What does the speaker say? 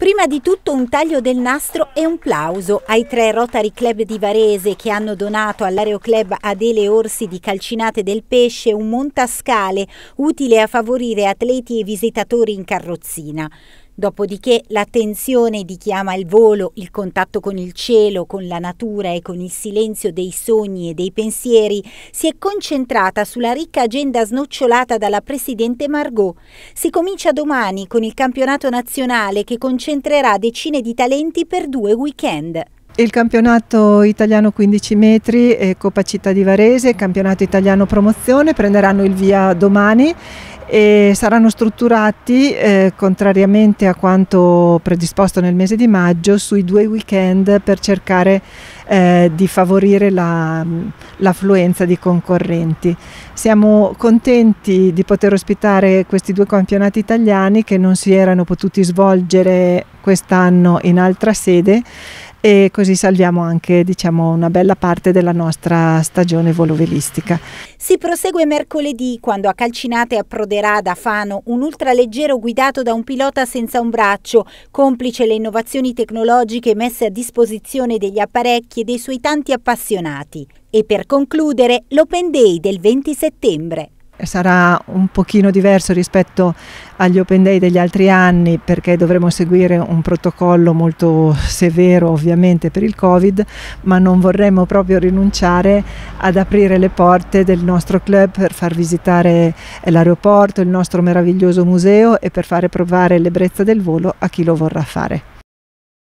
Prima di tutto un taglio del nastro e un plauso ai tre Rotary Club di Varese che hanno donato all'Aeroclub Adele Orsi di Calcinate del Pesce un montascale utile a favorire atleti e visitatori in carrozzina. Dopodiché l'attenzione di chi ama il volo, il contatto con il cielo, con la natura e con il silenzio dei sogni e dei pensieri si è concentrata sulla ricca agenda snocciolata dalla Presidente Margot. Si comincia domani con il campionato nazionale che concentrerà decine di talenti per due weekend. Il campionato italiano 15 metri e Coppa Città di Varese, campionato italiano promozione prenderanno il via domani e saranno strutturati, eh, contrariamente a quanto predisposto nel mese di maggio, sui due weekend per cercare eh, di favorire l'affluenza di concorrenti. Siamo contenti di poter ospitare questi due campionati italiani che non si erano potuti svolgere quest'anno in altra sede e così salviamo anche diciamo, una bella parte della nostra stagione volovelistica. Si prosegue mercoledì quando a Calcinate approderà da Fano un ultraleggero guidato da un pilota senza un braccio, complice le innovazioni tecnologiche messe a disposizione degli apparecchi e dei suoi tanti appassionati. E per concludere l'Open Day del 20 settembre. Eh, sarà un pochino diverso rispetto agli open day degli altri anni perché dovremo seguire un protocollo molto severo ovviamente per il covid ma non vorremmo proprio rinunciare ad aprire le porte del nostro club per far visitare eh, l'aeroporto il nostro meraviglioso museo e per fare provare l'ebbrezza del volo a chi lo vorrà fare